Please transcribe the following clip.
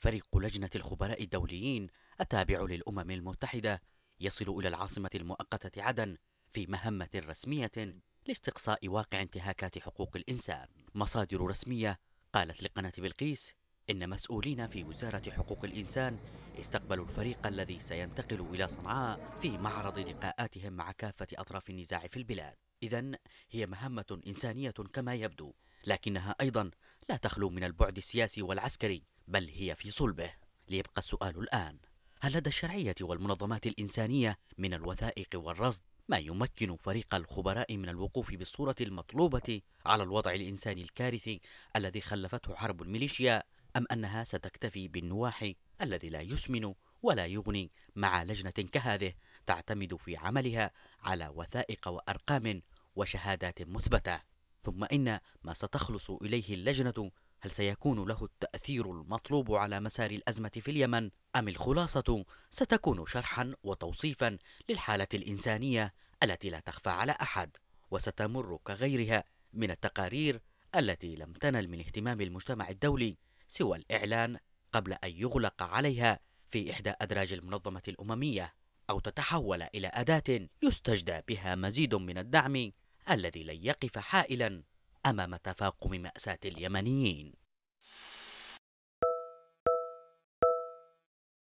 فريق لجنة الخبراء الدوليين التابع للأمم المتحدة يصل إلى العاصمة المؤقتة عدن في مهمة رسمية لاستقصاء واقع انتهاكات حقوق الإنسان مصادر رسمية قالت لقناة بلقيس إن مسؤولين في وزارة حقوق الإنسان استقبلوا الفريق الذي سينتقل إلى صنعاء في معرض لقاءاتهم مع كافة أطراف النزاع في البلاد إذا هي مهمة إنسانية كما يبدو لكنها أيضا لا تخلو من البعد السياسي والعسكري بل هي في صلبه ليبقى السؤال الآن هل لدى الشرعية والمنظمات الإنسانية من الوثائق والرصد ما يمكن فريق الخبراء من الوقوف بالصورة المطلوبة على الوضع الإنساني الكارثي الذي خلفته حرب الميليشيا أم أنها ستكتفي بالنواحي الذي لا يسمن ولا يغني مع لجنة كهذه تعتمد في عملها على وثائق وأرقام وشهادات مثبتة ثم إن ما ستخلص إليه اللجنة هل سيكون له التأثير المطلوب على مسار الأزمة في اليمن؟ أم الخلاصة ستكون شرحا وتوصيفا للحالة الإنسانية التي لا تخفى على أحد وستمر كغيرها من التقارير التي لم تنل من اهتمام المجتمع الدولي سوى الإعلان قبل أن يغلق عليها في إحدى أدراج المنظمة الأممية أو تتحول إلى أداة يستجدى بها مزيد من الدعم الذي لن يقف حائلا أمام تفاقم مأساة اليمنيين